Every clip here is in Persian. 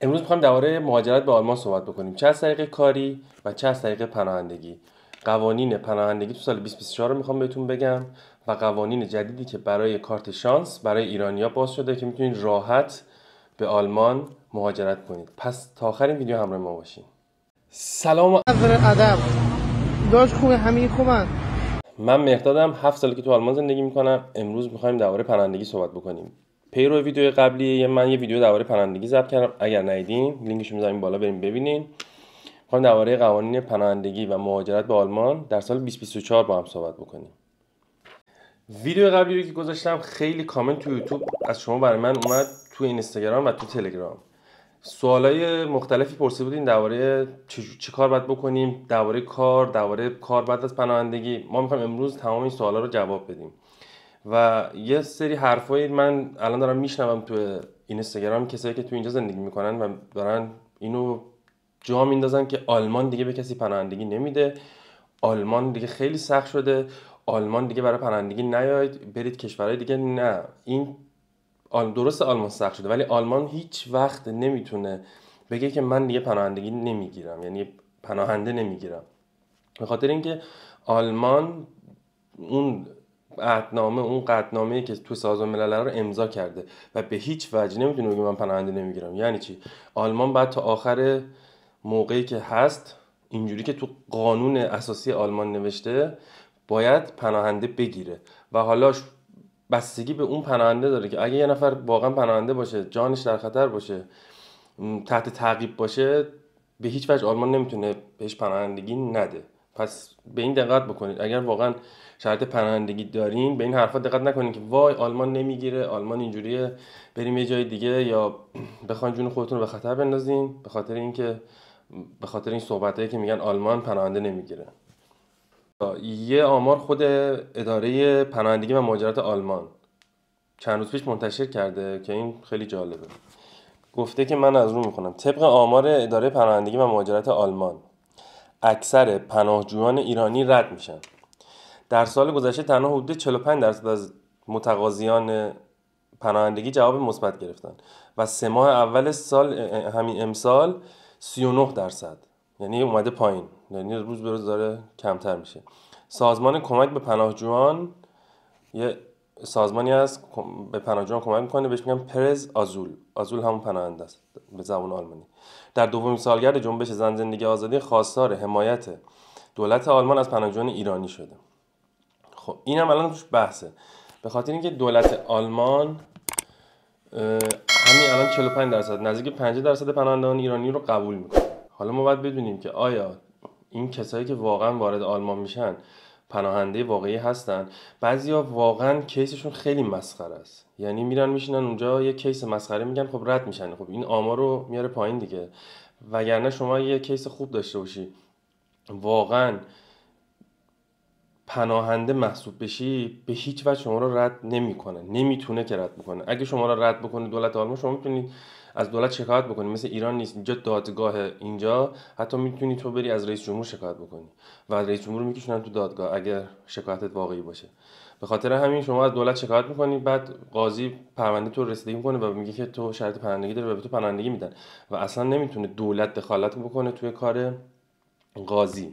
امروز میخوایم درباره مهاجرت به آلمان صحبت بکنیم چه از طریق کاری و چه از طریق پناهندگی قوانین پناهندگی تو سال 2024 رو میخوام بهتون بگم و قوانین جدیدی که برای کارت شانس برای ایرانیا باز شده که میتونید راحت به آلمان مهاجرت کنید پس تا آخرین ویدیو همراه ما باشین سلام ادب خوبه همه خوبن من مهدادم هفت سال که تو آلمان زندگی میکنم امروز میخوایم درباره پناهندگی صحبت بکنیم پیرو ویدیو قبلی من یه ویدیو درباره پناهندگی ضبط کردم اگر ندیدین لینکش رو بالا بریم ببینین میخوام درباره قوانین پناهندگی و مهاجرت به آلمان در سال 2024 با هم صحبت بکنیم ویدیو قبلی رو که گذاشتم خیلی کامنت تو یوتیوب از شما برای من اومد تو اینستاگرام و تو تلگرام سوالای مختلفی پرسیده بودین درباره چه کار باید بکنیم درباره کار درباره کار بعد از پناهندگی ما میخوام امروز تمام این سوالا رو جواب بدیم و یه سری حرفایی من الان دارم میشنوم تو اینستاگرام کسایی که تو اینجا زندگی میکنن و دارن اینو جا میندازن که آلمان دیگه به کسی پناهندگی نمیده آلمان دیگه خیلی سخت شده آلمان دیگه برای پناهندگی نیاید برید کشورهای دیگه نه این درست آلمان سخت شده ولی آلمان هیچ وقت نمیتونه بگه که من دیگه پناهندگی نمیگیرم یعنی پناهنده نمیگیرم به خاطر اینکه آلمان اون قدنامه اون ای که تو سازمان ملل رو امضا کرده و به هیچ وجه نمیتونه بگه من پناهنده نمیگیرم یعنی چی آلمان بعد تا آخر موقعی که هست اینجوری که تو قانون اساسی آلمان نوشته باید پناهنده بگیره و حالا بستگی به اون پناهنده داره که اگه یه نفر واقعا پناهنده باشه جانش در خطر باشه تحت تعقیب باشه به هیچ وجه آلمان نمیتونه بهش پناهندگی نده پس به این دقت بکنید اگر واقعا شرط پناهندگی دارین به این حرفا دقت نکنین که وای آلمان نمیگیره آلمان اینجوریه بریم یه جای دیگه یا بخواین جون خودتون رو به خطر بندازین به خاطر اینکه به خاطر این صحبتایی که میگن آلمان پناهنده نمیگیره یه آمار خود اداره پناهندگی و مهاجرت آلمان چند روز پیش منتشر کرده که این خیلی جالبه گفته که من از رو میخونم طبق آمار اداره پناهندگی و مهاجرت آلمان اکثر پناهجویان ایرانی رد میشن در سال گذشته تنها حدود 45 درصد از متقاضیان پناهندگی جواب مثبت گرفتن و سه ماه اول سال همین امسال 39 درصد یعنی اومده پایین یعنی روز به روز داره کمتر میشه سازمان کمک به پناهجویان یه سازمانی هست به پناهجویان کمک میکنه بهش میگن پرز آزول آزول همون پناهنده است به زبان آلمانی در دومین سالگرد جنبش زن زندگی آزادی خواستار حمایت دولت آلمان از پناهجویان ایرانی شده خب اینم الان توش بحثه به خاطر اینکه دولت آلمان همین الان 45 درصد نزدیک 50 درصد پناهندگان ایرانی رو قبول میکنه حالا ما باید بدونیم که آیا این کسایی که واقعا وارد آلمان میشن پناهنده واقعی هستن بعضیا واقعا کیسشون خیلی مسخره است یعنی میرن میشینن اونجا یه کیس مسخره میگن خب رد میشن خب این آمار رو میاره پایین دیگه وگرنه شما یه کیس خوب داشته باشی واقعا پناهنده محسوب بشی به هیچ وجه شما رو رد نمیکنه نمیتونه که رد بکنه اگه شما رو رد بکنه دولت آلمان شما میتونید از دولت شکایت بکنی مثل ایران نیست اینجا دادگاه اینجا حتی میتونی تو بری از رئیس جمهور شکایت بکنی و رئیس جمهور میکشونن تو دادگاه اگر شکایتت واقعی باشه به خاطر همین شما از دولت شکایت میکنی بعد قاضی پرونده تو رسیدگی میکنه و میگه که تو شرط پناهندگی داره و به تو پناهندگی میدن و اصلا نمیتونه دولت دخالت بکنه توی کار قاضی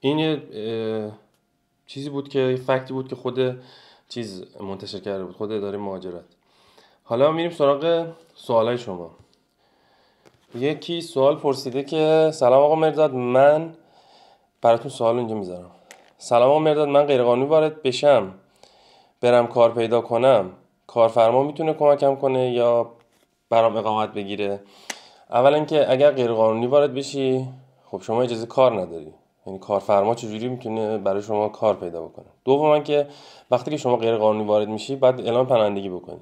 این چیزی بود که فکتی بود که خود چیز منتشر کرده بود خود اداره مهاجرت حالا میریم سراغ سوالای شما یکی سوال پرسیده که سلام آقا مرداد من براتون سوال اینجا میذارم سلام آقا مرداد من غیرقانونی وارد بشم برم کار پیدا کنم کارفرما میتونه کمکم کنه یا برام اقامت بگیره اولا که اگر غیرقانونی وارد بشی خب شما اجازه کار نداری یعنی کارفرما چجوری میتونه برای شما کار پیدا بکنه من که وقتی که شما غیر قانونی وارد میشی بعد اعلام پناهندگی بکنی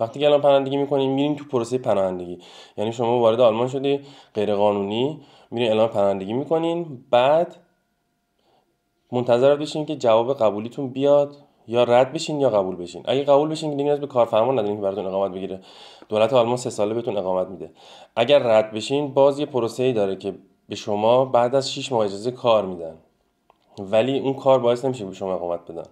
وقتی که الان پناهندگی میکنی میرین تو پروسه پناهندگی یعنی شما وارد آلمان شدی غیر قانونی میرین اعلام پناهندگی میکنین بعد منتظر بشین که جواب قبولیتون بیاد یا رد بشین یا قبول بشین اگه قبول بشین دیگه نیاز به کارفرما ندارین که براتون اقامت بگیره دولت آلمان سه ساله بهتون اقامت میده اگر رد بشین باز یه پروسه ای داره که به شما بعد از 6 ماه اجازه کار میدن ولی اون کار باعث نمیشه به شما اقامت بدن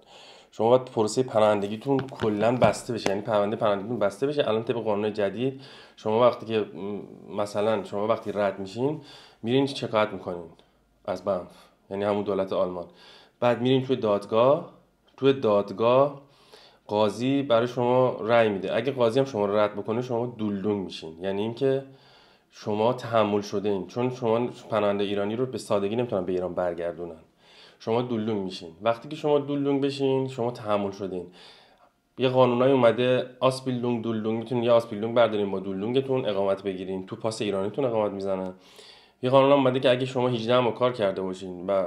شما باید پروسه پناهندگیتون کلا بسته بشه یعنی پرونده پناهندگیتون بسته بشه الان طبق قانون جدید شما وقتی که مثلا شما وقتی رد میشین میرین چقدر میکنین از بنف یعنی همون دولت آلمان بعد میرین توی دادگاه توی دادگاه قاضی برای شما رأی میده اگه قاضی هم شما رو رد بکنه شما دولدون میشین یعنی اینکه شما تحمل شده این چون شما پناهنده ایرانی رو به سادگی نمیتونن به ایران برگردونن شما دولونگ میشین وقتی که شما دولونگ بشین شما تحمل شدین این یه قانونای اومده آسپیلونگ دولونگ میتونین یه آسپیلونگ بردارین با دولونگتون اقامت بگیرین تو پاس ایرانیتون اقامت میزنن یه قانون اومده که اگه شما 18 ماه کار کرده باشین و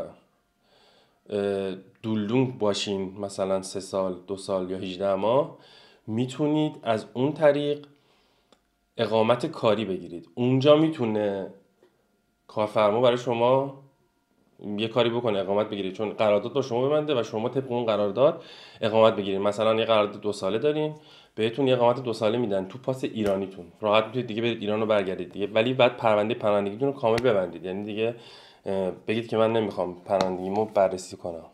دولونگ باشین مثلا سه سال دو سال یا 18 ماه میتونید از اون طریق اقامت کاری بگیرید اونجا میتونه کارفرما برای شما یه کاری بکنه اقامت بگیرید چون قرارداد با شما ببنده و شما طبق اون قرارداد اقامت بگیرید مثلا یه قرارداد دو ساله دارین بهتون یه اقامت دو ساله میدن تو پاس ایرانیتون راحت میتونید دیگه برید ایران رو برگردید دیگه ولی بعد پرونده پرندگیتون رو کامل ببندید یعنی دیگه بگید که من نمیخوام پرندگیمو بررسی کنم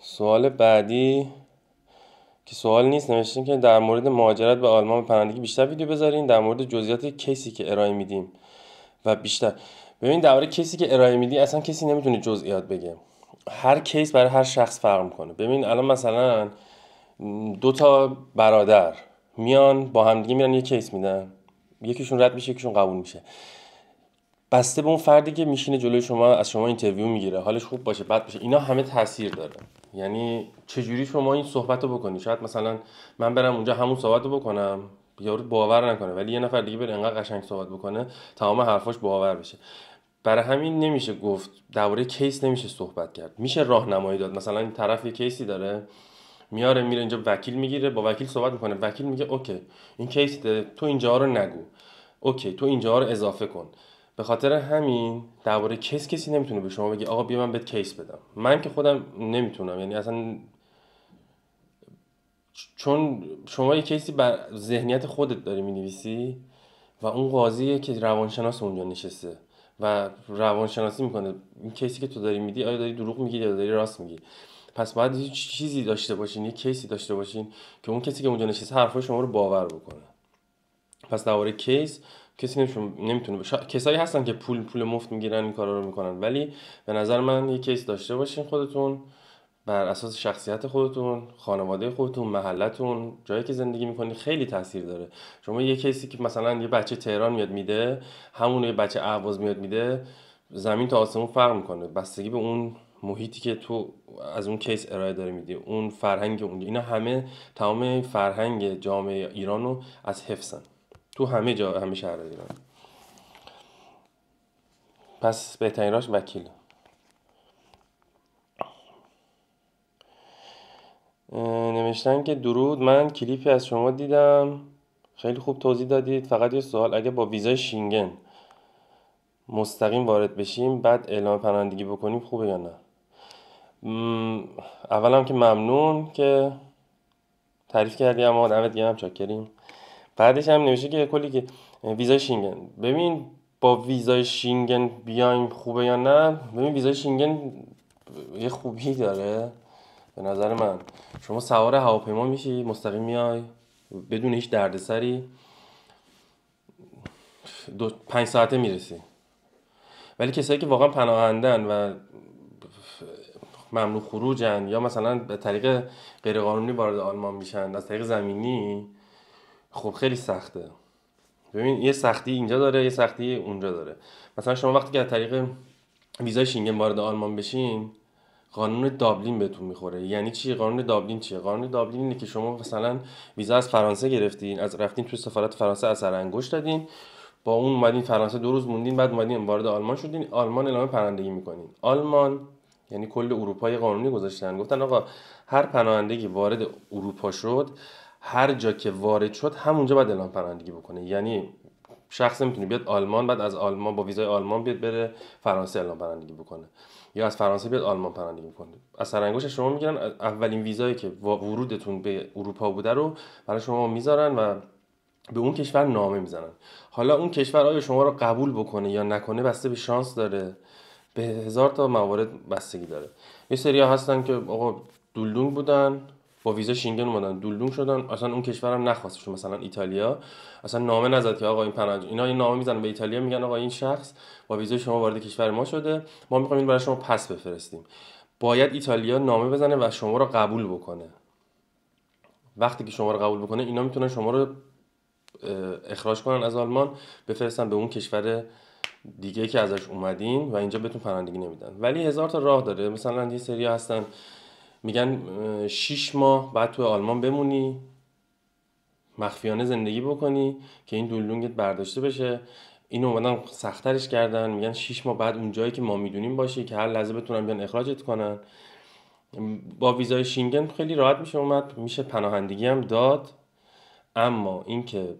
سوال بعدی که سوال نیست نوشتین که در مورد مهاجرت به آلمان پرندگی بیشتر ویدیو بذارین در مورد جزئیات کسی که ارائه میدیم و بیشتر ببین درباره کسی که ارائه میدی اصلا کسی نمیتونه جزئیات بگه هر کیس برای هر شخص فرق میکنه ببین الان مثلا دو تا برادر میان با همدیگه میرن یه کیس میدن یکیشون رد میشه یکیشون قبول میشه بسته به اون فردی که میشینه جلوی شما از شما اینترویو میگیره حالش خوب باشه بد باشه اینا همه تاثیر داره یعنی چجوری شما این صحبت رو بکنی شاید مثلا من برم اونجا همون صحبت رو بکنم یارو باور نکنه ولی یه نفر دیگه بره انقدر قشنگ صحبت بکنه تمام حرفاش باور بشه برای همین نمیشه گفت درباره کیس نمیشه صحبت کرد میشه راهنمایی داد مثلا این طرف یه کیسی داره میاره میره اینجا وکیل میگیره با وکیل صحبت میکنه وکیل میگه اوکی این کیس ده. تو اینجا رو نگو اوکی تو اینجا رو اضافه کن به خاطر همین درباره کس کسی نمیتونه به شما بگه آقا بیا من بهت کیس بدم من که خودم نمیتونم یعنی اصلا چون شما یه کیسی بر ذهنیت خودت داری مینویسی و اون قاضیه که روانشناس اونجا نشسته و روانشناسی میکنه این کیسی که تو داری میدی آیا داری دروغ میگی یا داری راست میگی پس باید یه چیزی داشته باشین یه کیسی داشته باشین که اون کسی که اونجا نشسته حرفای شما رو باور بکنه پس درباره کیس کسی نمیشون نمیتونه کسایی هستن که پول پول مفت میگیرن این کارا رو میکنن ولی به نظر من یه کیس داشته باشین خودتون بر اساس شخصیت خودتون خانواده خودتون محلتون جایی که زندگی میکنی خیلی تاثیر داره شما یه کیسی که مثلا یه بچه تهران میاد میده همون یه بچه اهواز میاد میده زمین تا آسمون فرق میکنه بستگی به اون محیطی که تو از اون کیس ارائه داره میدی اون فرهنگ اون اینا همه تمام فرهنگ جامعه ایرانو از حفظن تو همه جا همه شهر ایران پس بهترین راش وکیل نوشتن که درود من کلیپی از شما دیدم خیلی خوب توضیح دادید فقط یه سوال اگه با ویزای شینگن مستقیم وارد بشیم بعد اعلام پناهندگی بکنیم خوبه یا نه اولم که ممنون که تعریف کردی اما دمت گرم چاکریم بعدش هم نمیشه که کلی که ویزای شینگن ببین با ویزای شینگن بیایم خوبه یا نه ببین ویزای شینگن یه خوبی داره به نظر من شما سوار هواپیما میشی مستقیم میای بدون هیچ دردسری دو پنج ساعته میرسی ولی کسایی که واقعا پناهندن و ممنوع خروجن یا مثلا به طریق غیرقانونی وارد آلمان میشن از طریق زمینی خب خیلی سخته ببین یه سختی اینجا داره یه سختی اونجا داره مثلا شما وقتی که از طریق ویزای شینگن وارد آلمان بشین قانون دابلین بهتون میخوره یعنی چی قانون دابلین چیه قانون دابلین اینه که شما مثلا ویزا از فرانسه گرفتین از رفتین توی سفارت فرانسه اثر انگشت دادین با اون اومدین فرانسه دو روز موندین بعد اومدین وارد آلمان شدین آلمان اعلام پناهندگی میکنین آلمان یعنی کل اروپا یه قانونی گذاشتن گفتن آقا هر پناهندگی وارد اروپا شد هر جا که وارد شد همونجا باید اعلام پرندگی بکنه یعنی شخص میتونه بیاد آلمان بعد از آلمان با ویزای آلمان بیاد بره فرانسه اعلام پرندگی بکنه یا از فرانسه بیاد آلمان پرندگی بکنه از سرانگوش شما میگیرن اولین ویزایی که ورودتون به اروپا بوده رو برای شما میذارن و به اون کشور نامه میزنن حالا اون کشور آیا شما رو قبول بکنه یا نکنه بسته به شانس داره به هزار تا موارد بستگی داره یه سری هستن که آقا دولدونگ بودن با ویزا شینگن اومدن دولدون شدن اصلا اون کشورم نخواستش مثلا ایتالیا اصلا نامه نزد که آقا این اینا این نامه میزنن به ایتالیا میگن آقا این شخص با ویزا شما وارد کشور ما شده ما میخوایم این برای شما پس بفرستیم باید ایتالیا نامه بزنه و شما رو قبول بکنه وقتی که شما رو قبول بکنه اینا میتونن شما رو اخراج کنن از آلمان بفرستن به اون کشور دیگه که ازش اومدین و اینجا بهتون پناهندگی نمیدن ولی هزار تا راه داره مثلا یه سری هستن میگن شیش ماه بعد تو آلمان بمونی مخفیانه زندگی بکنی که این دولونگت برداشته بشه این اومدن سختترش کردن میگن شیش ماه بعد اون جایی که ما میدونیم باشی که هر لحظه بتونن بیان اخراجت کنن با ویزای شینگن خیلی راحت میشه اومد میشه پناهندگی هم داد اما اینکه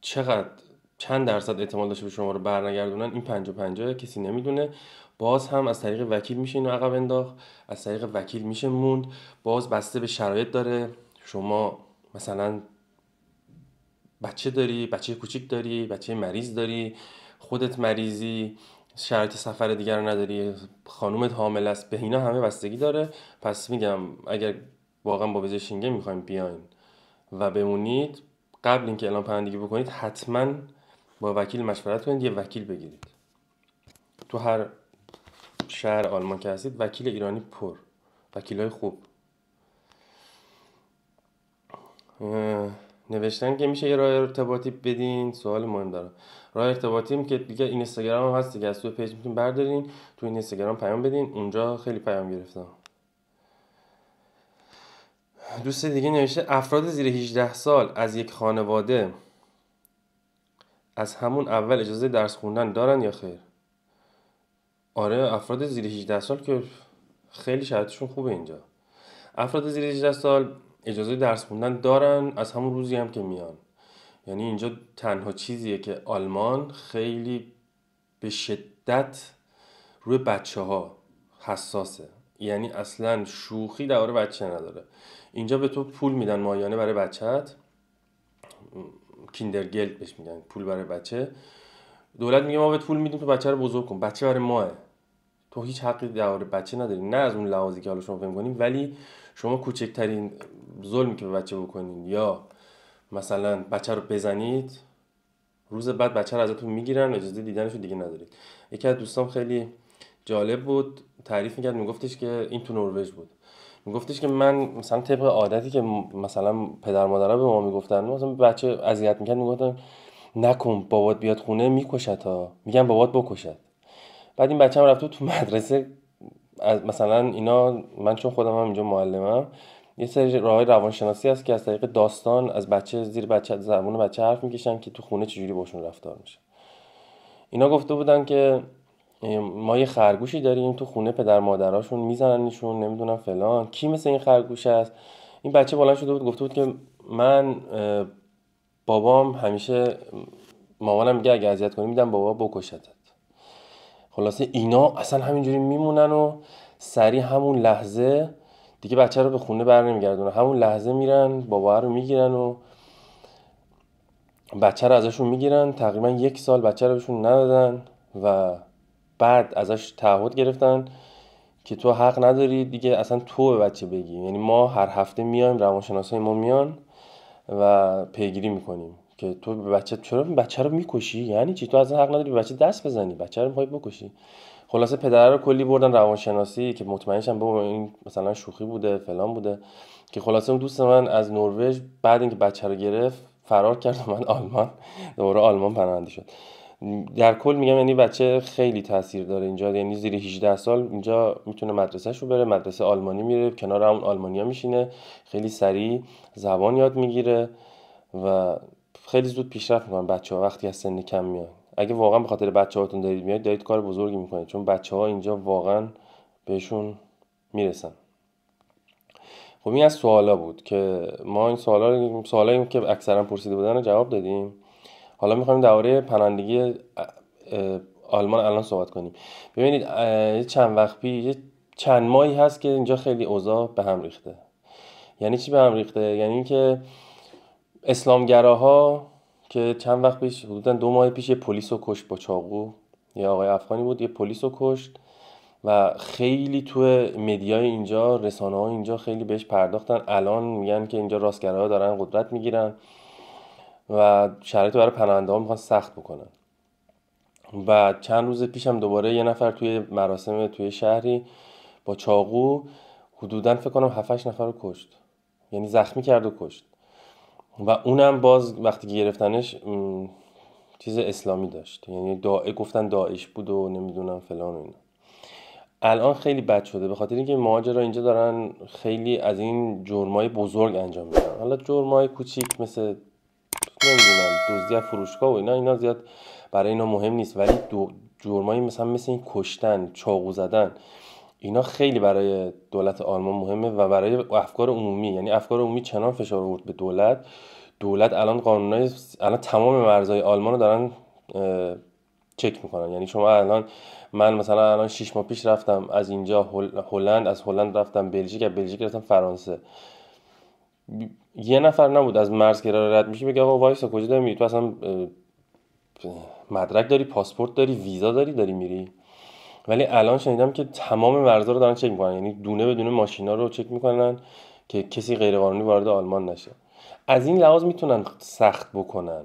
چقدر چند درصد اعتمال داشته به شما رو برنگردونن این پنجا پنجاه کسی نمیدونه باز هم از طریق وکیل میشه اینو عقب انداخت از طریق وکیل میشه موند باز بسته به شرایط داره شما مثلا بچه داری بچه کوچیک داری بچه مریض داری خودت مریضی شرایط سفر دیگر رو نداری خانومت حامل است به اینا همه بستگی داره پس میگم اگر واقعا با ویزای شنگن میخوایم بیاین و بمونید قبل اینکه الان پرندگی بکنید حتما با وکیل مشورت کنید یه وکیل بگیرید تو هر شهر آلمان که هستید وکیل ایرانی پر های خوب نوشتن که میشه یه راه ارتباطی بدین سوال مهم دارم راه ارتباطی که دیگه اینستاگرام هم هست دیگه از توی پیج میتونین بردارین تو اینستاگرام پیام بدین اونجا خیلی پیام گرفتم دوست دیگه نوشته افراد زیر 18 سال از یک خانواده از همون اول اجازه درس خوندن دارن یا خیر آره افراد زیر 18 سال که خیلی شرایطشون خوبه اینجا افراد زیر 18 سال اجازه درس خوندن دارن از همون روزی هم که میان یعنی اینجا تنها چیزیه که آلمان خیلی به شدت روی بچه ها حساسه یعنی اصلا شوخی درباره بچه نداره اینجا به تو پول میدن مایانه برای بچهت کیندرگلد بهش میگن پول برای بچه دولت میگه ما بهت پول میدیم تو بچه رو بزرگ کن بچه برای ماه تو هیچ حقی در بچه نداری نه از اون لحاظی که حالا شما فهم کنیم ولی شما کوچکترین ظلمی که به بچه بکنین یا مثلا بچه رو بزنید روز بعد بچه رو ازتون میگیرن اجازه دیدنش رو دیگه ندارید یکی از دوستام خیلی جالب بود تعریف میکرد میگفتش که این تو نروژ بود میگفتش که من مثلا طبق عادتی که مثلا پدر مادرها به ما میگفتن مثلا بچه اذیت میکرد میگفتن نکن بابات بیاد خونه میکشد تا میگن بابات بکشد بعد این بچه هم رفته تو مدرسه مثلا اینا من چون خودم هم اینجا معلمم یه سری راههای روانشناسی هست که از طریق داستان از بچه زیر بچه زبون بچه حرف میکشن که تو خونه چجوری باشون رفتار میشه اینا گفته بودن که ما یه خرگوشی داریم تو خونه پدر مادراشون میزننشون نمیدونم فلان کی مثل این خرگوش است این بچه بالا شده بود گفته بود که من بابام همیشه مامانم میگه اگه اذیت کنی میدم بابا بکشتت خلاصه اینا اصلا همینجوری میمونن و سریع همون لحظه دیگه بچه رو به خونه بر نمیگردونه همون لحظه میرن بابا رو میگیرن و بچه رو ازشون میگیرن تقریبا یک سال بچه رو بهشون ندادن و بعد ازش تعهد گرفتن که تو حق نداری دیگه اصلا تو به بچه بگی یعنی ما هر هفته میایم روانشناسای ما میان و پیگیری میکنیم که تو بچه چرا بچه رو میکشی یعنی چی تو از حق نداری به بچه دست بزنی بچه رو میخوای بکشی خلاصه پدر رو کلی بردن روانشناسی که مطمئنشم با این مثلا شوخی بوده فلان بوده که خلاصه اون دوست من از نروژ بعد اینکه بچه رو گرفت فرار کرد من آلمان دوره آلمان پناهنده شد در کل میگم یعنی بچه خیلی تاثیر داره اینجا یعنی زیر 18 سال اینجا میتونه مدرسهش رو بره مدرسه آلمانی میره کنار اون آلمانیا میشینه خیلی سریع زبان یاد میگیره و خیلی زود پیشرفت میکنن بچه ها وقتی از سن کم میان اگه واقعا به خاطر بچه هاتون دارید میاد دارید کار بزرگی میکنید چون بچه ها اینجا واقعا بهشون میرسن خب این از سوالا بود که ما این سوالا سوالایی که اکثرا پرسیده بودن رو جواب دادیم حالا میخوایم درباره پناهندگی آلمان الان صحبت کنیم ببینید چند وقت یه چند ماهی هست که اینجا خیلی اوضاع به هم ریخته یعنی چی به هم ریخته یعنی اینکه اسلامگراها که چند وقت پیش حدودا دو ماه پیش یه پلیس رو کشت با چاقو یه آقای افغانی بود یه پلیس رو کشت و خیلی تو مدیای اینجا رسانه ها اینجا خیلی بهش پرداختن الان میگن که اینجا ها دارن قدرت میگیرن و شرایط برای پناهنده ها میخوان سخت بکنن و چند روز پیش هم دوباره یه نفر توی مراسم توی شهری با چاقو حدودا فکر کنم 7 نفر رو کشت یعنی زخمی کرد و کشت و اونم باز وقتی که گرفتنش چیز اسلامی داشت یعنی دا... گفتن داعش بود و نمیدونم فلان و اینا الان خیلی بد شده به خاطر اینکه مهاجرا اینجا دارن خیلی از این جرمای بزرگ انجام میدن حالا جرمای کوچیک مثل نمیدونم دزدی فروشگاه و اینا اینا زیاد برای اینا مهم نیست ولی دو... جرمایی مثلا مثل این کشتن چاقو زدن اینا خیلی برای دولت آلمان مهمه و برای افکار عمومی یعنی افکار عمومی چنان فشار آورد به دولت دولت الان قانونای الان تمام مرزهای آلمان رو دارن چک میکنن یعنی شما الان من مثلا الان 6 ماه پیش رفتم از اینجا هلند از هلند رفتم بلژیک از بلژیک رفتم فرانسه یه نفر نبود از مرز که رد میشه بگه آقا وایسا کجا داری میری تو اصلا مدرک داری پاسپورت داری ویزا داری داری میری ولی الان شنیدم که تمام مرزها رو دارن چک میکنن یعنی دونه به دونه ماشینا رو چک میکنن که کسی غیرقانونی وارد آلمان نشه از این لحاظ میتونن سخت بکنن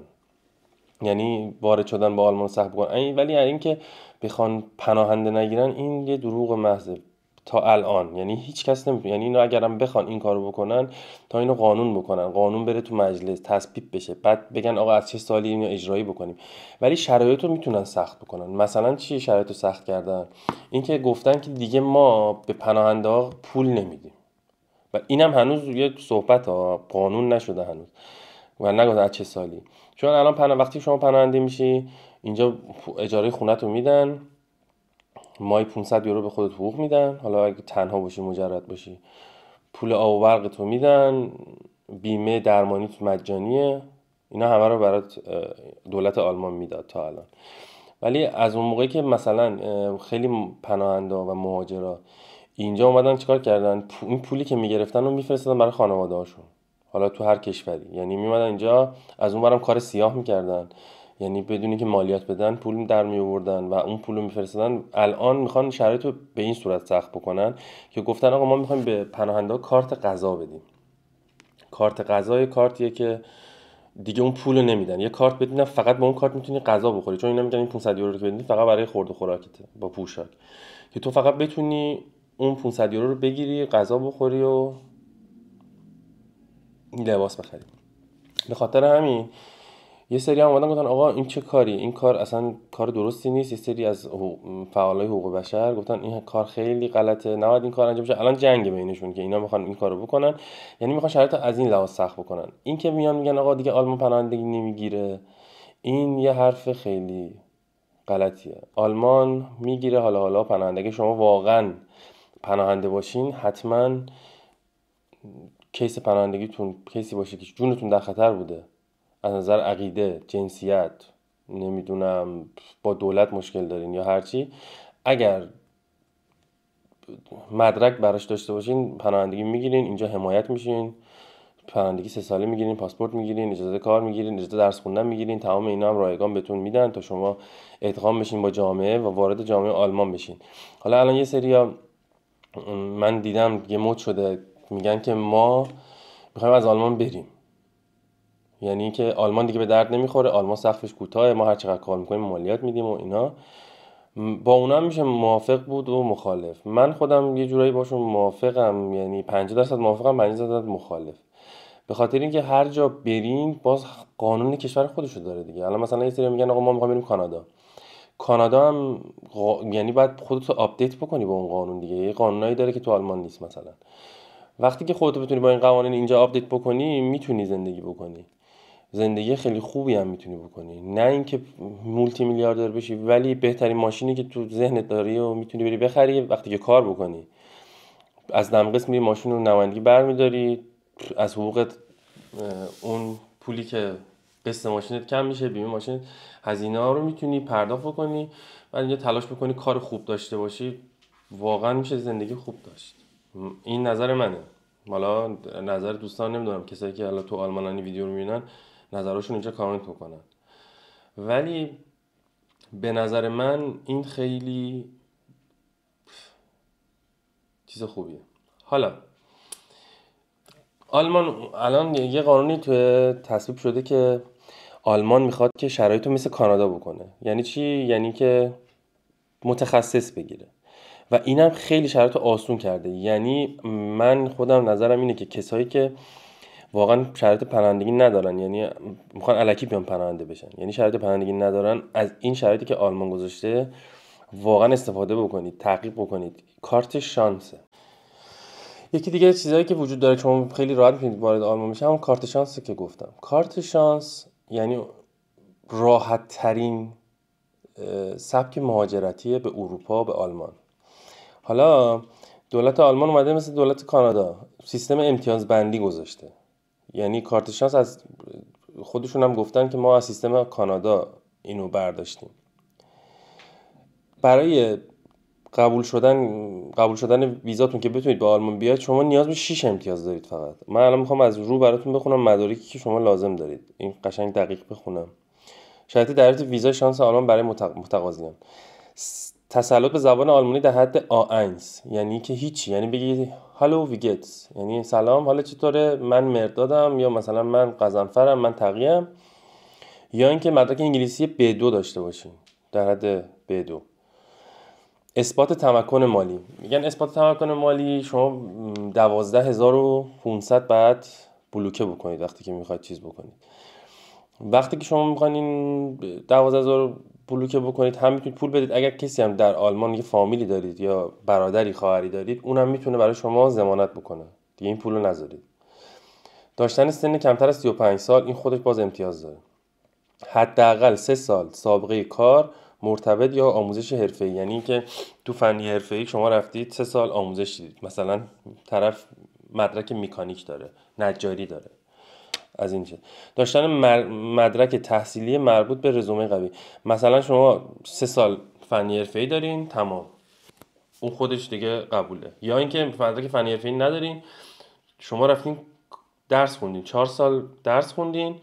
یعنی وارد شدن به آلمان سخت بکنن ولی اینکه بخوان پناهنده نگیرن این یه دروغ محضه تا الان یعنی هیچ کس نمیتونه یعنی اینو اگرم بخوان این کارو بکنن تا اینو قانون بکنن قانون بره تو مجلس تصویب بشه بعد بگن آقا از چه سالی اینو اجرایی بکنیم ولی شرایط رو میتونن سخت بکنن مثلا چی شرایط رو سخت کردن اینکه گفتن که دیگه ما به پناهنده ها پول نمیدیم و اینم هنوز یه صحبت ها قانون نشده هنوز و نگفتن از چه سالی چون الان وقتی شما پناهنده میشی اینجا اجاره خونه رو میدن مای 500 یورو به خودت حقوق میدن حالا اگه تنها باشی مجرد باشی پول آب و برق تو میدن بیمه درمانی تو مجانیه اینا همه رو برات دولت آلمان میداد تا الان ولی از اون موقعی که مثلا خیلی پناهنده و مهاجرا اینجا اومدن چیکار کردن این پولی که میگرفتن رو میفرستادن برای خانواده حالا تو هر کشوری یعنی میمدن اینجا از اون برم کار سیاه میکردن یعنی بدون که مالیات بدن پول در می آوردن و اون پول رو میفرستادن الان میخوان شرایط رو به این صورت سخت بکنن که گفتن آقا ما میخوایم به پناهنده کارت غذا بدیم کارت غذای کارتیه که دیگه اون پول رو نمیدن یه کارت بدین فقط با اون کارت میتونی غذا بخوری چون اینا میگن این 500 یورو رو که بدین فقط برای خورد و خوراکته با پوشاک که تو فقط بتونی اون 500 یورو رو بگیری غذا بخوری و لباس بخری به خاطر همین یه سری هم گفتن آقا این چه کاری این کار اصلا کار درستی نیست یه سری از فعالای حقوق بشر گفتن این کار خیلی غلطه نباید این کار انجام بشه الان جنگ بینشون که اینا میخوان این کارو بکنن یعنی میخوان شرایط از این لحاظ سخت بکنن این که میان میگن آقا دیگه آلمان پناهندگی نمیگیره این یه حرف خیلی غلطیه آلمان میگیره حالا حالا پناهندگی شما واقعا پناهنده باشین حتما کیس پناهندگیتون کیسی باشه که جونتون در خطر بوده از نظر عقیده جنسیت نمیدونم با دولت مشکل دارین یا هرچی اگر مدرک براش داشته باشین پناهندگی میگیرین اینجا حمایت میشین پناهندگی سه ساله میگیرین پاسپورت میگیرین اجازه کار میگیرین اجازه درس خوندن میگیرین تمام اینا هم رایگان بهتون میدن تا شما ادغام بشین با جامعه و وارد جامعه آلمان بشین حالا الان یه سری من دیدم یه مد شده میگن که ما میخوایم از آلمان بریم یعنی که آلمان دیگه به درد نمیخوره آلمان سقفش کوتاه ما هر چقدر کار میکنیم مالیات میدیم و اینا با اونا میشه موافق بود و مخالف من خودم یه جورایی باشون موافقم یعنی 50 درصد موافقم 50 درصد مخالف به خاطر اینکه هر جا برین باز قانون کشور خودشو داره دیگه الان مثلا یه سری میگن آقا ما میخوایم بریم کانادا کانادا هم غ... یعنی باید خودتو آپدیت بکنی با اون قانون دیگه یه قانونایی داره که تو آلمان نیست مثلا وقتی که خودتو بتونی با این قوانین اینجا آپدیت بکنی میتونی زندگی بکنی زندگی خیلی خوبی هم میتونی بکنی نه اینکه مولتی میلیاردر بشی ولی بهترین ماشینی که تو ذهنت داری و میتونی بری بخری وقتی که کار بکنی از قسم میری ماشین رو نمایندگی برمیداری از حقوقت اون پولی که قسط ماشینت کم میشه بیمه ماشین هزینه ها رو میتونی پرداخت بکنی و اینجا تلاش بکنی کار خوب داشته باشی واقعا میشه زندگی خوب داشت این نظر منه حالا نظر دوستان نمیدونم کسایی که الان تو آلمانانی ویدیو رو میبینن نظرشون اینجا کامنت کنن ولی به نظر من این خیلی چیز خوبیه حالا آلمان الان یه قانونی تو تصویب شده که آلمان میخواد که شرایط رو مثل کانادا بکنه یعنی چی یعنی که متخصص بگیره و اینم خیلی شرایط آسون کرده یعنی من خودم نظرم اینه که کسایی که واقعا شرایط پناهندگی ندارن یعنی میخوان علکی بیان پناهنده بشن یعنی شرایط پناهندگی ندارن از این شرایطی که آلمان گذاشته واقعا استفاده بکنید تعقیب بکنید کارت شانسه یکی دیگه چیزهایی که وجود داره شما خیلی راحت میتونید وارد آلمان میشه همون کارت شانسه که گفتم کارت شانس یعنی راحت ترین سبک مهاجرتی به اروپا به آلمان حالا دولت آلمان اومده مثل دولت کانادا سیستم امتیاز بندی گذاشته یعنی کارت شانس از خودشون هم گفتن که ما از سیستم کانادا اینو برداشتیم برای قبول شدن قبول شدن ویزاتون که بتونید به آلمان بیاید شما نیاز به 6 امتیاز دارید فقط من الان میخوام از رو براتون بخونم مدارکی که شما لازم دارید این قشنگ دقیق بخونم شرایط دریافت ویزا شانس آلمان برای متقاضیان تسلط به زبان آلمانی در حد آ1 یعنی که هیچی یعنی بگید هالو ویگتس یعنی سلام حالا چطوره من مردادم یا مثلا من قزنفرم من تقیم یا اینکه مدرک انگلیسی B2 داشته باشیم در حد B2 اثبات تمکن مالی میگن اثبات تمکن مالی شما 12500 بعد بلوکه بکنید وقتی که میخواید چیز بکنید وقتی که شما میخواین این دوازده هزار بلوکه بکنید هم میتونید پول بدید اگر کسی هم در آلمان یه فامیلی دارید یا برادری خواهری دارید اونم میتونه برای شما زمانت بکنه دیگه این پول رو نذارید داشتن سن کمتر از 35 سال این خودش باز امتیاز داره حداقل سه سال سابقه کار مرتبط یا آموزش حرفه‌ای یعنی اینکه تو فنی حرفه‌ای شما رفتید سه سال آموزش دیدید مثلا طرف مدرک مکانیک داره نجاری داره از این چه داشتن مدرک تحصیلی مربوط به رزومه قوی مثلا شما سه سال فنی حرفه‌ای دارین تمام اون خودش دیگه قبوله یا اینکه مدرک فنی حرفه‌ای ندارین شما رفتین درس خوندین چهار سال درس خوندین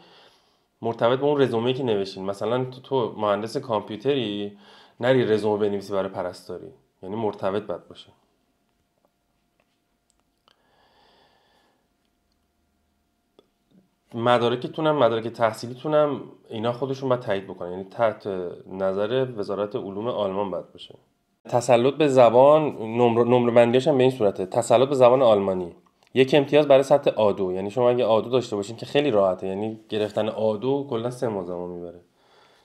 مرتبط به اون رزومه که نوشین مثلا تو مهندس کامپیوتری نری رزومه بنویسی برای پرستاری یعنی مرتبط بد باشه مدارکتونم مدارک تحصیلیتونم اینا خودشون باید تایید بکنن یعنی تحت نظر وزارت علوم آلمان باید باشه تسلط به زبان نمره نمر هم به این صورته تسلط به زبان آلمانی یک امتیاز برای سطح آدو یعنی شما اگه آدو داشته باشین که خیلی راحته یعنی گرفتن آدو کلا سه ماه زمان میبره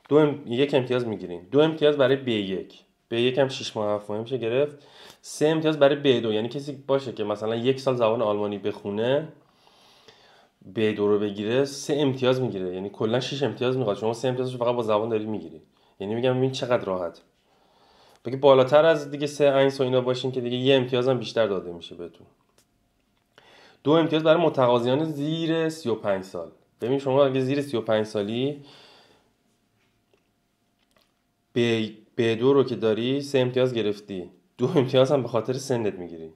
دو ام... یک امتیاز میگیرین دو امتیاز برای B1 B1 هم 6 ماه هفت ماه میشه گرفت سه امتیاز برای B2 یعنی کسی باشه که مثلا یک سال زبان آلمانی بخونه دو رو بگیره سه امتیاز میگیره یعنی کلا 6 امتیاز میخواد شما سه امتیازش فقط با زبان داری میگیری یعنی میگم ببین چقدر راحت بگه بالاتر از دیگه سه اینس و اینا باشین که دیگه یه امتیاز هم بیشتر داده میشه بهتون دو امتیاز برای متقاضیان زیر 35 سال ببین شما اگه زیر 35 سالی به دو رو که داری سه امتیاز گرفتی دو امتیاز هم به خاطر سنت میگیری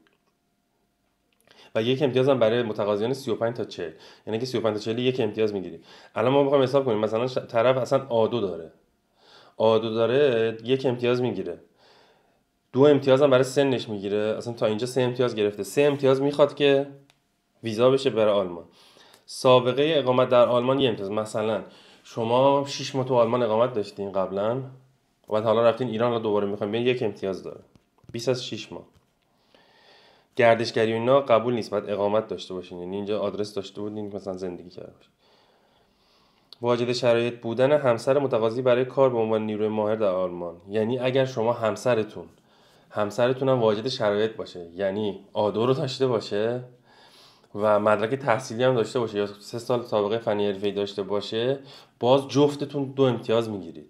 و یک امتیاز هم برای متقاضیان 35 تا 40 یعنی که 35 تا 40 یک امتیاز میگیری الان ما میخوایم حساب کنیم مثلا طرف اصلا آدو داره آدو داره یک امتیاز میگیره دو امتیاز هم برای سنش میگیره اصلا تا اینجا سه امتیاز گرفته سه امتیاز میخواد که ویزا بشه برای آلمان سابقه اقامت در آلمان یه امتیاز مثلا شما 6 ماه تو آلمان اقامت داشتین قبلا و بعد حالا رفتین ایران رو دوباره میخوایم یک امتیاز داره 20 از 6 ماه گردشگری اینا قبول نیست باید اقامت داشته باشین یعنی اینجا آدرس داشته بودین مثلا زندگی کرده باشین واجد شرایط بودن همسر متقاضی برای کار به عنوان نیروی ماهر در آلمان یعنی اگر شما همسرتون همسرتون هم واجد شرایط باشه یعنی آدو رو داشته باشه و مدرک تحصیلی هم داشته باشه یا سه سال سابقه فنی حرفه‌ای داشته باشه باز جفتتون دو امتیاز میگیرید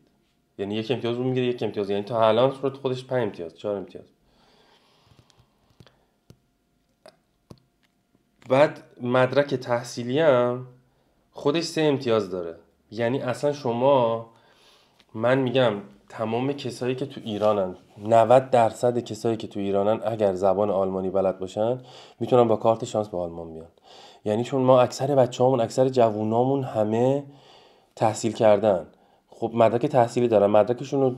یعنی یک امتیاز رو میگیره یک امتیاز یعنی تا الان خودش 5 امتیاز چهار امتیاز بعد مدرک تحصیلی هم خودش سه امتیاز داره یعنی اصلا شما من میگم تمام کسایی که تو ایرانن 90 درصد کسایی که تو ایرانن اگر زبان آلمانی بلد باشن میتونن با کارت شانس به آلمان بیان یعنی چون ما اکثر بچه‌هامون اکثر جوونامون همه تحصیل کردن خب مدرک تحصیلی دارن مدرکشون رو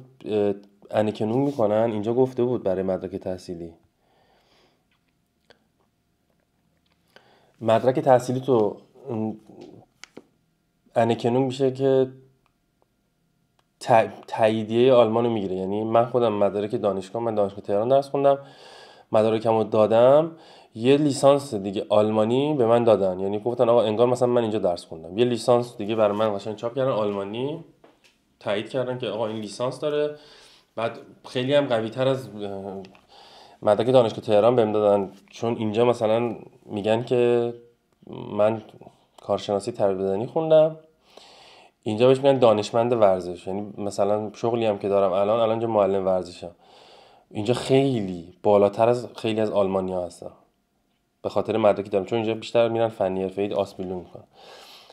انکنون میکنن اینجا گفته بود برای مدرک تحصیلی مدرک تحصیلی تو انکنون میشه که تاییدیه آلمان رو میگیره یعنی من خودم مدارک دانشگاه من دانشگاه تهران درس خوندم مدارکمو دادم یه لیسانس دیگه آلمانی به من دادن یعنی گفتن آقا انگار مثلا من اینجا درس خوندم یه لیسانس دیگه برای من قشنگ چاپ کردن آلمانی تایید کردن که آقا این لیسانس داره بعد خیلی هم قوی تر از مدرک دانشگاه تهران بهم دادن چون اینجا مثلا میگن که من کارشناسی تربیت خوندم اینجا بهش میگن دانشمند ورزش یعنی مثلا شغلی هم که دارم الان الان جو معلم ورزشم اینجا خیلی بالاتر از خیلی از آلمانیا هستم به خاطر مدرکی دارم چون اینجا بیشتر میرن فنی حرفه ای آسپیلو میکنن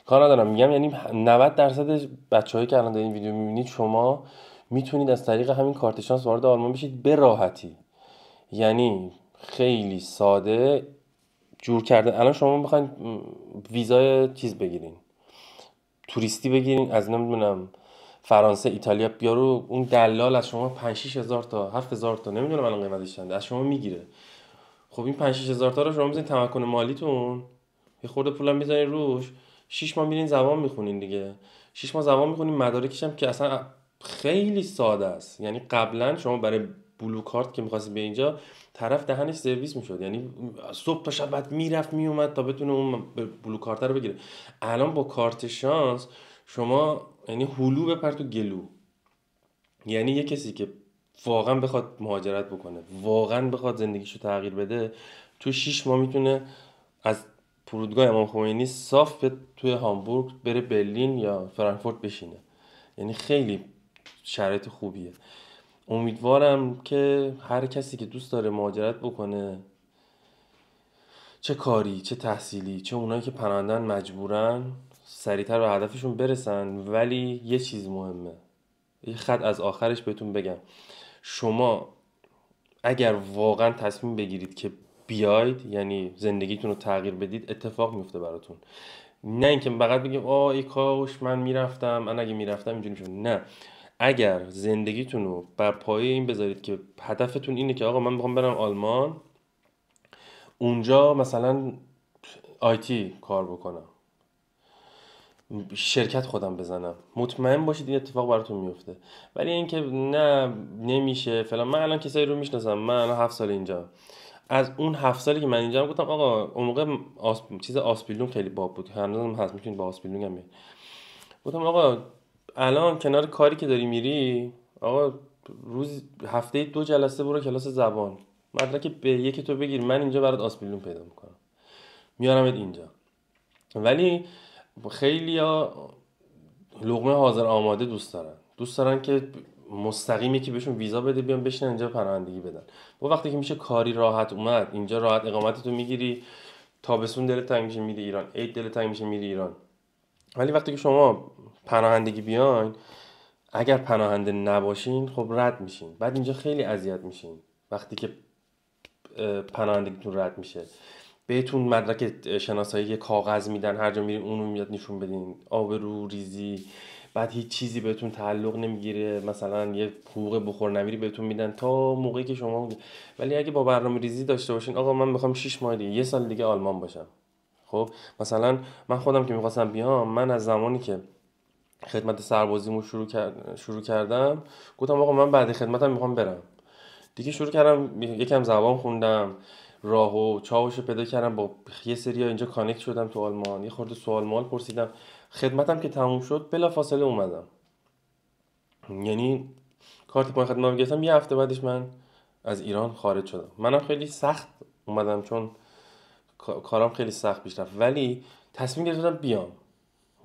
کار ندارم میگم یعنی 90 درصد بچه‌هایی که الان دارین این ویدیو میبینید شما میتونید از طریق همین کارت شانس وارد آلمان بشید به راحتی یعنی خیلی ساده جور کردن الان شما میخواین ویزای چیز بگیرین توریستی بگیرین از نمیدونم فرانسه ایتالیا بیارو اون دلال از شما 5 هزار تا 7 هزار تا نمیدونم الان قیمتش چنده از شما میگیره خب این 5 هزار تا رو شما میذین تمکن مالیتون یه خورده پولم میذارین روش 6 ماه میرین زبان میخونین دیگه 6 ماه زبان میخونین مدارکشم که اصلا خیلی ساده است یعنی قبلا شما برای بلو کارت که میخواستی به اینجا طرف دهنش سرویس میشد یعنی صبح تا شب بعد میرفت میومد تا بتونه اون بلو کارت رو بگیره الان با کارت شانس شما یعنی هلو بپر تو گلو یعنی یه کسی که واقعا بخواد مهاجرت بکنه واقعا بخواد زندگیشو تغییر بده تو شیش ماه میتونه از فرودگاه امام خمینی صاف به توی هامبورگ بره برلین یا فرانکفورت بشینه یعنی خیلی شرایط خوبیه امیدوارم که هر کسی که دوست داره مهاجرت بکنه چه کاری چه تحصیلی چه اونایی که پناهندن مجبورن سریعتر به هدفشون برسن ولی یه چیز مهمه یه خط از آخرش بهتون بگم شما اگر واقعا تصمیم بگیرید که بیاید یعنی زندگیتون رو تغییر بدید اتفاق میفته براتون نه اینکه فقط بگیم آه ای کاش من میرفتم من اگه میرفتم اینجوری نه اگر زندگیتون رو بر پایه این بذارید که هدفتون اینه که آقا من میخوام برم آلمان اونجا مثلا آیتی کار بکنم شرکت خودم بزنم مطمئن باشید این اتفاق براتون میفته ولی اینکه نه نمیشه فلان من الان کسایی رو میشناسم من الان هفت سال اینجا از اون هفت سالی که من اینجا هم گفتم آقا اون موقع چیز آسپیلون خیلی باب بود هنوزم هست میتونید با آسپیلون هم آقا الان کنار کاری که داری میری آقا روز هفته دو جلسه برو کلاس زبان مدرک به یکی تو بگیر من اینجا برات آسپیلون پیدا میکنم میارمت اینجا ولی خیلی ها لغمه حاضر آماده دوست دارن دوست دارن که مستقیم که بهشون ویزا بده بیان بشن اینجا پناهندگی بدن با وقتی که میشه کاری راحت اومد اینجا راحت اقامتتو میگیری تابستون دل تنگ میشه میری ایران عید دل تنگ میری ایران ولی وقتی که شما پناهندگی بیاین اگر پناهنده نباشین خب رد میشین بعد اینجا خیلی اذیت میشین وقتی که پناهندگیتون رد میشه بهتون مدرک شناسایی یه کاغذ میدن هر جا میرین اونو میاد نشون بدین آبرو ریزی بعد هیچ چیزی بهتون تعلق نمیگیره مثلا یه حقوق بخور نمیری بهتون میدن تا موقعی که شما ولی اگه با برنامه ریزی داشته باشین آقا من میخوام 6 ماه دیگه یه سال دیگه آلمان باشم خب مثلا من خودم که میخواستم بیام من از زمانی که خدمت سربازیمو شروع, شروع کردم گفتم آقا من بعد خدمتم میخوام برم دیگه شروع کردم یکم زبان خوندم راه و چاوش پیدا کردم با یه سری ها اینجا کانکت شدم تو آلمان یه خورده سوال مال پرسیدم خدمتم که تموم شد بلا فاصله اومدم یعنی کارت پای خدمت گرفتم یه هفته بعدش من از ایران خارج شدم منم خیلی سخت اومدم چون کارم خیلی سخت پیش رفت ولی تصمیم گرفتم بیام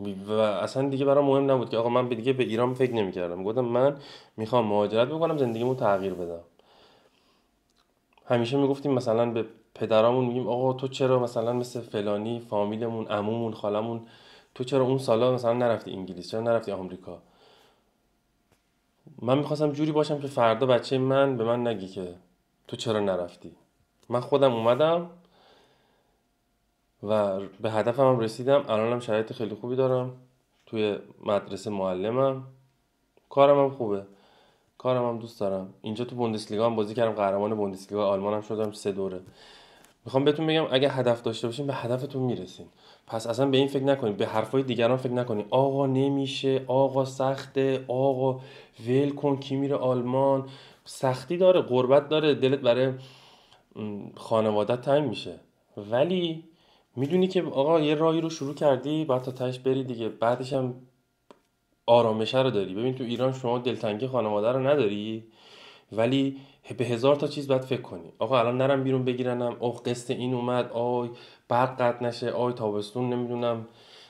و اصلا دیگه برام مهم نبود که آقا من دیگه به ایران فکر نمیکردم گفتم من میخوام مهاجرت بکنم زندگیمو تغییر بدم همیشه میگفتیم مثلا به پدرامون میگیم آقا تو چرا مثلا مثل فلانی فامیلمون عمومون خالمون تو چرا اون سالا مثلا نرفتی انگلیس چرا نرفتی آمریکا من میخواستم جوری باشم که فردا بچه من به من نگی که تو چرا نرفتی من خودم اومدم و به هدفم هم رسیدم الانم شرایط خیلی خوبی دارم توی مدرسه معلمم کارم هم خوبه کارم هم دوست دارم اینجا تو بوندسلیگا هم بازی کردم قهرمان بوندسلیگا آلمان هم شدم سه دوره میخوام بهتون بگم اگه هدف داشته باشین به هدفتون میرسین پس اصلا به این فکر نکنید به حرفای دیگران فکر نکنید آقا نمیشه آقا سخته آقا ول کن کی میره آلمان سختی داره قربت داره دلت برای خانواده تنگ میشه ولی میدونی که آقا یه راهی رو شروع کردی بعد تا تش بری دیگه بعدش هم آرامشه رو داری ببین تو ایران شما دلتنگی خانواده رو نداری ولی به هزار تا چیز باید فکر کنی آقا الان نرم بیرون بگیرنم اوه قسط این اومد آی برق قطع نشه آی تابستون نمیدونم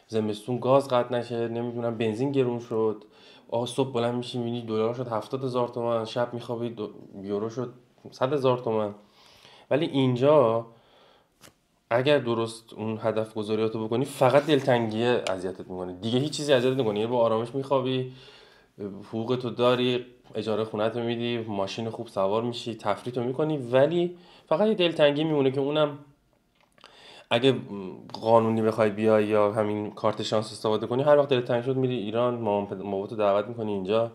زمستون گاز قطع نشه نمیدونم بنزین گرون شد آه صبح بلند میشی میبینی دلار شد هفتاد هزار تومن شب میخوابی یورو شد صد هزار تومن ولی اینجا اگر درست اون هدف گذاریاتو بکنی فقط دلتنگیه اذیتت میکنه دیگه هیچ چیزی اذیتت نمیکنه با آرامش میخوابی حقوق تو داری اجاره خونه میدی ماشین خوب سوار میشی تفریح تو میکنی ولی فقط یه دلتنگی میمونه که اونم اگه قانونی بخوای بیای یا همین کارت شانس استفاده کنی هر وقت دلتنگ شد میری ایران مامان پد... دعوت میکنی اینجا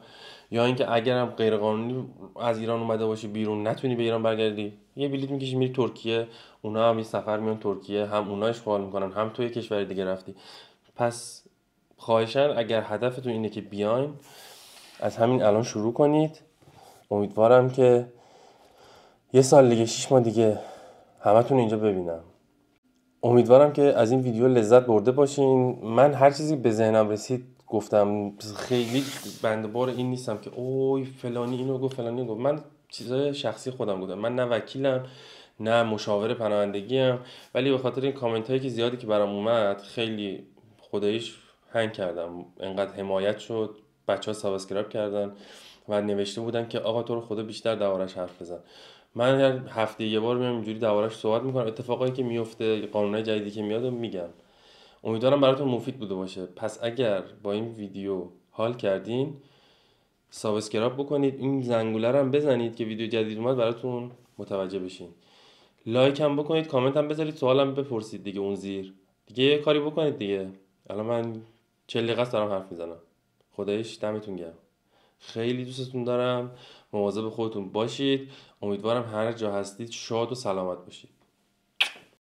یا اینکه اگرم غیر قانونی از ایران اومده باشی بیرون نتونی به ایران برگردی یه بلیط میکشی میری ترکیه اونا هم یه سفر میان ترکیه هم اونا اشغال میکنن هم تو یه کشور دیگه رفتی پس خواهشن اگر هدفتون اینه که بیاین از همین الان شروع کنید امیدوارم که یه سال دیگه شیش ماه دیگه همتون اینجا ببینم امیدوارم که از این ویدیو لذت برده باشین من هر چیزی به ذهنم رسید گفتم خیلی بند بار این نیستم که اوی فلانی اینو گفت فلانی گفت من چیزای شخصی خودم گفتم من نه وکیلم نه مشاور پناهندگیم ولی به خاطر این کامنت هایی که زیادی که برام اومد خیلی خداییش هنگ کردم انقدر حمایت شد بچه ها سابسکرایب کردن و نوشته بودن که آقا تو رو خدا بیشتر دوارش حرف بزن من هفته یه بار میام اینجوری دوارش صحبت میکنم اتفاقایی که میفته قانونهای جدیدی که میاد میگم امیدوارم براتون مفید بوده باشه پس اگر با این ویدیو حال کردین سابسکرایب بکنید این زنگوله رو هم بزنید که ویدیو جدید اومد براتون متوجه بشین لایک هم بکنید کامنت هم بذارید هم بپرسید دیگه اون زیر دیگه یه کاری بکنید دیگه الان من چه دقیقه دارم حرف میزنم خدایش دمتون گرم خیلی دوستتون دارم مواظب خودتون باشید امیدوارم هر جا هستید شاد و سلامت باشید